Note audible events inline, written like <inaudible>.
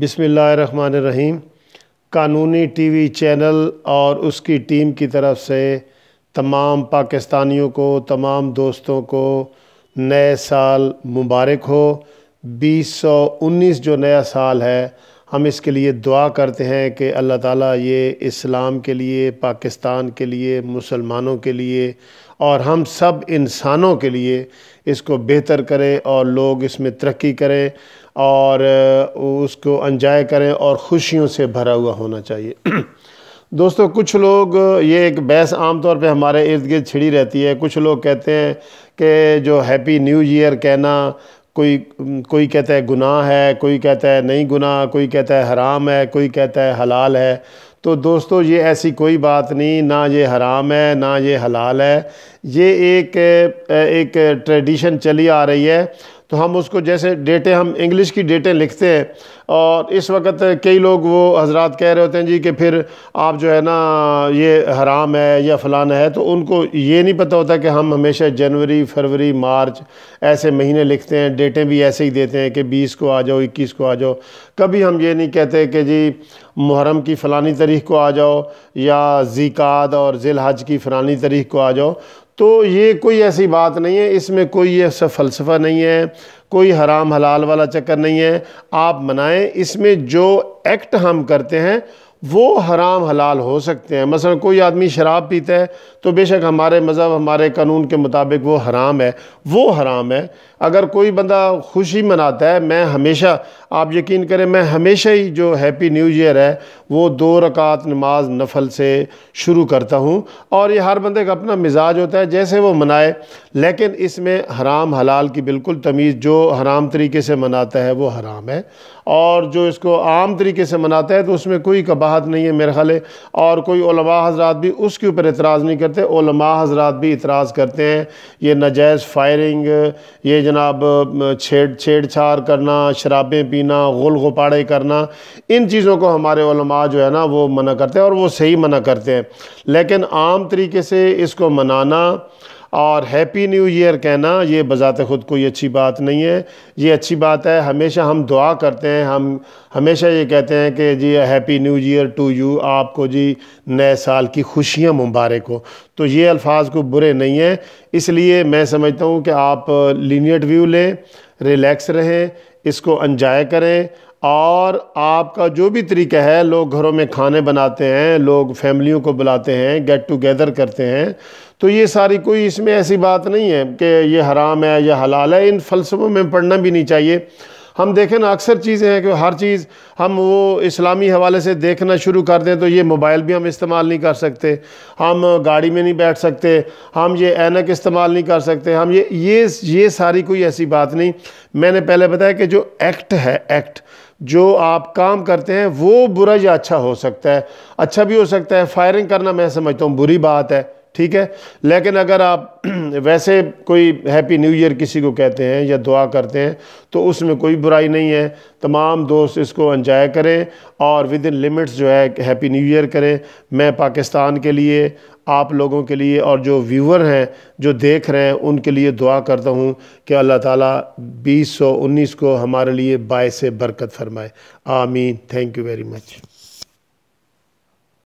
بسم اللہ الرحمن الرحیم قانونی ٹی وی چینل اور اس کی ٹیم کی طرف سے تمام پاکستانیوں کو تمام دوستوں کو نئے سال مبارک ہو بیس سو انیس جو نیا سال ہے ہم اس کے لیے دعا کرتے ہیں کہ اللہ تعالیٰ یہ اسلام کے لیے پاکستان کے لیے مسلمانوں کے لیے اور ہم سب انسانوں کے لیے اس کو بہتر کرے اور لوگ اس میں ترقی کریں اور اس کو انجائے کریں اور خوشیوں سے بھرا ہوا ہونا چاہیے <clears throat> دوستو کچھ لوگ یہ ایک بحث عام طور پہ ہمارے ارد گرد چھڑی رہتی ہے کچھ لوگ کہتے ہیں کہ جو ہیپی نیو ایئر کہنا کوئی کوئی کہتا ہے گناہ ہے کوئی کہتا ہے نہیں گناہ کوئی کہتا ہے حرام ہے کوئی کہتا ہے حلال ہے تو دوستو یہ ایسی کوئی بات نہیں نہ یہ حرام ہے نہ یہ حلال ہے یہ ایک ایک ٹریڈیشن چلی آ رہی ہے تو ہم اس کو جیسے ڈیٹیں ہم انگلش کی ڈیٹیں لکھتے ہیں اور اس وقت کئی لوگ وہ حضرات کہہ رہے ہوتے ہیں جی کہ پھر آپ جو ہے نا یہ حرام ہے یا فلانا ہے تو ان کو یہ نہیں پتہ ہوتا کہ ہم ہمیشہ جنوری فروری مارچ ایسے مہینے لکھتے ہیں ڈیٹیں بھی ایسے ہی دیتے ہیں کہ بیس کو آ جاؤ اکیس کو آ جاؤ کبھی ہم یہ نہیں کہتے کہ جی محرم کی فلانی تاریخ کو آ جاؤ یا زیکاد اور ذی الحج کی فلانی تاریخ کو آ جاؤ تو یہ کوئی ایسی بات نہیں ہے اس میں کوئی ایسا فلسفہ نہیں ہے کوئی حرام حلال والا چکر نہیں ہے آپ منائیں اس میں جو ایکٹ ہم کرتے ہیں وہ حرام حلال ہو سکتے ہیں مثلا کوئی آدمی شراب پیتا ہے تو بے شک ہمارے مذہب ہمارے قانون کے مطابق وہ حرام ہے وہ حرام ہے اگر کوئی بندہ خوشی مناتا ہے میں ہمیشہ آپ یقین کریں میں ہمیشہ ہی جو ہیپی نیو ایئر ہے وہ دو رکعت نماز نفل سے شروع کرتا ہوں اور یہ ہر بندے کا اپنا مزاج ہوتا ہے جیسے وہ منائے لیکن اس میں حرام حلال کی بالکل تمیز جو حرام طریقے سے مناتا ہے وہ حرام ہے اور جو اس کو عام طریقے سے مناتا ہے تو اس میں کوئی کباہ نہیں ہے میرے خالے اور کوئی علماء حضرات بھی اس کے اوپر اعتراض نہیں کرتے علماء حضرات بھی اعتراض کرتے ہیں یہ نجائز فائرنگ یہ جناب چھیڑ چھیڑ چھاڑ کرنا شرابیں پینا غل غپاڑے کرنا ان چیزوں کو ہمارے علماء جو ہے نا وہ منع کرتے ہیں اور وہ صحیح منع کرتے ہیں لیکن عام طریقے سے اس کو منانا اور ہیپی نیو ایئر کہنا یہ بذات خود کوئی اچھی بات نہیں ہے یہ اچھی بات ہے ہمیشہ ہم دعا کرتے ہیں ہم ہمیشہ یہ کہتے ہیں کہ جی happy new year to you آپ کو جی نئے سال کی خوشیاں مبارک ہو تو یہ الفاظ کو برے نہیں ہیں اس لیے میں سمجھتا ہوں کہ آپ لینیٹ ویو لیں ریلیکس رہیں اس کو انجائے کریں اور آپ کا جو بھی طریقہ ہے لوگ گھروں میں کھانے بناتے ہیں لوگ فیملیوں کو بلاتے ہیں گیٹ ٹوگیدر کرتے ہیں تو یہ ساری کوئی اس میں ایسی بات نہیں ہے کہ یہ حرام ہے یا حلال ہے ان فلسفوں میں پڑھنا بھی نہیں چاہیے ہم دیکھیں نا اکثر چیزیں ہیں کہ ہر چیز ہم وہ اسلامی حوالے سے دیکھنا شروع کر دیں تو یہ موبائل بھی ہم استعمال نہیں کر سکتے ہم گاڑی میں نہیں بیٹھ سکتے ہم یہ اینک استعمال نہیں کر سکتے ہم یہ یہ یہ ساری کوئی ایسی بات نہیں میں نے پہلے بتایا کہ جو ایکٹ ہے ایکٹ جو آپ کام کرتے ہیں وہ برا یا اچھا ہو سکتا ہے اچھا بھی ہو سکتا ہے فائرنگ کرنا میں سمجھتا ہوں بری بات ہے ٹھیک ہے لیکن اگر آپ <clears throat> ویسے کوئی ہیپی نیو ایئر کسی کو کہتے ہیں یا دعا کرتے ہیں تو اس میں کوئی برائی نہیں ہے تمام دوست اس کو انجوائے کریں اور ویدن لمٹس جو ہے ہیپی نیو ایئر کریں میں پاکستان کے لیے آپ لوگوں کے لیے اور جو ویور ہیں جو دیکھ رہے ہیں ان کے لیے دعا کرتا ہوں کہ اللہ تعالیٰ بیس سو انیس کو ہمارے لیے باعث برکت فرمائے آمین تھینک یو ویری مچ